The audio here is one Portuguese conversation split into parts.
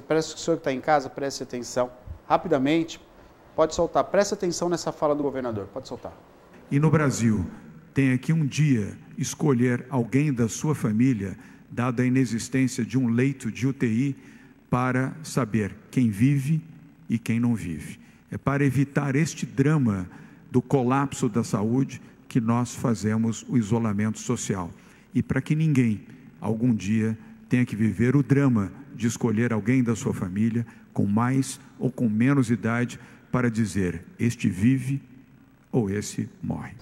Parece que o senhor que está em casa, preste atenção. Rapidamente, pode soltar. Preste atenção nessa fala do governador. Pode soltar. E no Brasil, tenha que um dia escolher alguém da sua família, dada a inexistência de um leito de UTI, para saber quem vive e quem não vive. É para evitar este drama do colapso da saúde que nós fazemos o isolamento social. E para que ninguém, algum dia, tenha que viver o drama de escolher alguém da sua família, com mais ou com menos idade, para dizer: este vive ou esse morre.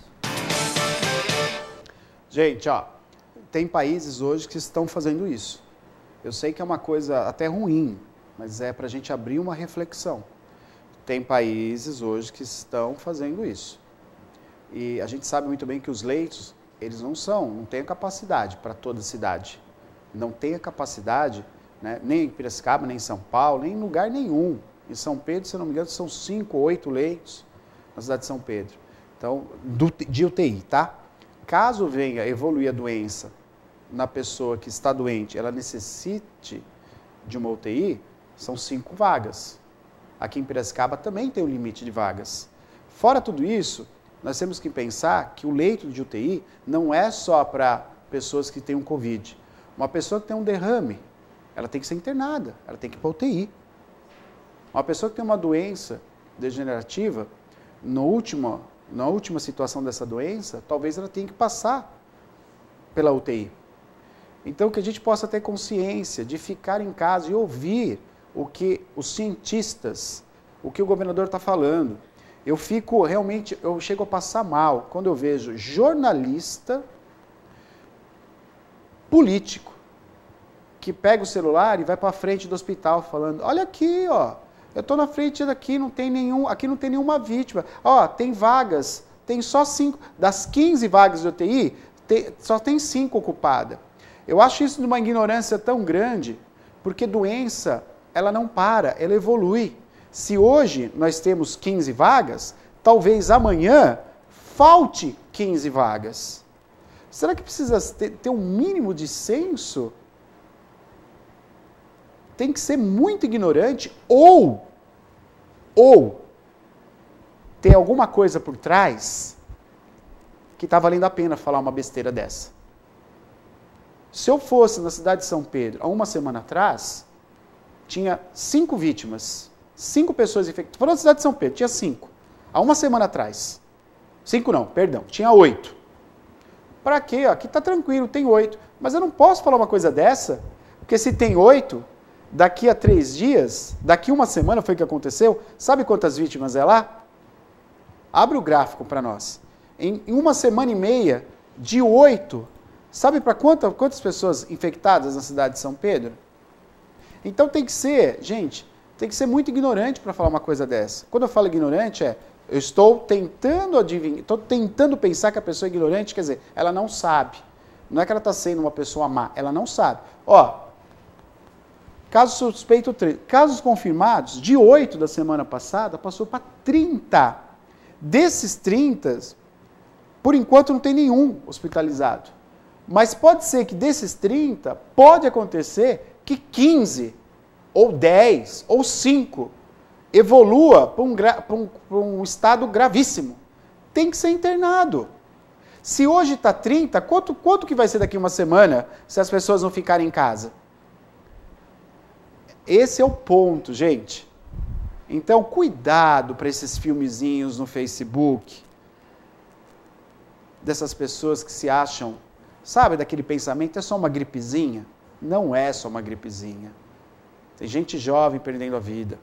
Gente, ó, tem países hoje que estão fazendo isso. Eu sei que é uma coisa até ruim, mas é para a gente abrir uma reflexão. Tem países hoje que estão fazendo isso. E a gente sabe muito bem que os leitos, eles não são, não têm a capacidade para toda a cidade. Não tem a capacidade né? nem em Piracicaba, nem em São Paulo, nem em lugar nenhum. Em São Pedro, se não me engano, são cinco ou oito leitos na cidade de São Pedro. Então, do, de UTI, tá? Caso venha evoluir a doença na pessoa que está doente, ela necessite de uma UTI, são cinco vagas. Aqui em Piracicaba também tem um limite de vagas. Fora tudo isso, nós temos que pensar que o leito de UTI não é só para pessoas que têm um Covid. Uma pessoa que tem um derrame, ela tem que ser internada, ela tem que ir para UTI. Uma pessoa que tem uma doença degenerativa, no último, na última situação dessa doença, talvez ela tenha que passar pela UTI. Então, que a gente possa ter consciência de ficar em casa e ouvir o que os cientistas, o que o governador está falando. Eu fico realmente, eu chego a passar mal quando eu vejo jornalista político que pega o celular e vai para a frente do hospital falando: "Olha aqui, ó, eu estou na frente daqui, não tem nenhum, aqui não tem nenhuma vítima. Ó, tem vagas, tem só cinco das 15 vagas de UTI, tem, só tem cinco ocupada. Eu acho isso de uma ignorância tão grande, porque doença ela não para, ela evolui. Se hoje nós temos 15 vagas, talvez amanhã falte 15 vagas. Será que precisa ter, ter um mínimo de senso tem que ser muito ignorante ou ou ter alguma coisa por trás que está valendo a pena falar uma besteira dessa. Se eu fosse na cidade de São Pedro há uma semana atrás, tinha cinco vítimas, cinco pessoas infectadas. Falando da cidade de São Pedro, tinha cinco. Há uma semana atrás. Cinco não, perdão, tinha oito. Para quê? Aqui está tranquilo, tem oito. Mas eu não posso falar uma coisa dessa, porque se tem oito, daqui a três dias, daqui uma semana foi o que aconteceu, sabe quantas vítimas é lá? Abre o gráfico para nós. Em uma semana e meia, de oito, sabe para quanta, quantas pessoas infectadas na cidade de São Pedro? Então tem que ser, gente, tem que ser muito ignorante para falar uma coisa dessa. Quando eu falo ignorante é, eu estou tentando adivinhar, estou tentando pensar que a pessoa é ignorante, quer dizer, ela não sabe. Não é que ela está sendo uma pessoa má, ela não sabe. Ó, Casos suspeitos, 3. Casos confirmados, de 8 da semana passada, passou para 30. Desses 30, por enquanto não tem nenhum hospitalizado. Mas pode ser que desses 30, pode acontecer que 15, ou 10, ou 5 evolua para um, para um, para um estado gravíssimo. Tem que ser internado. Se hoje está 30, quanto, quanto que vai ser daqui uma semana se as pessoas não ficarem em casa? Esse é o ponto, gente. Então, cuidado para esses filmezinhos no Facebook, dessas pessoas que se acham, sabe, daquele pensamento, é só uma gripezinha? Não é só uma gripezinha. Tem gente jovem perdendo a vida.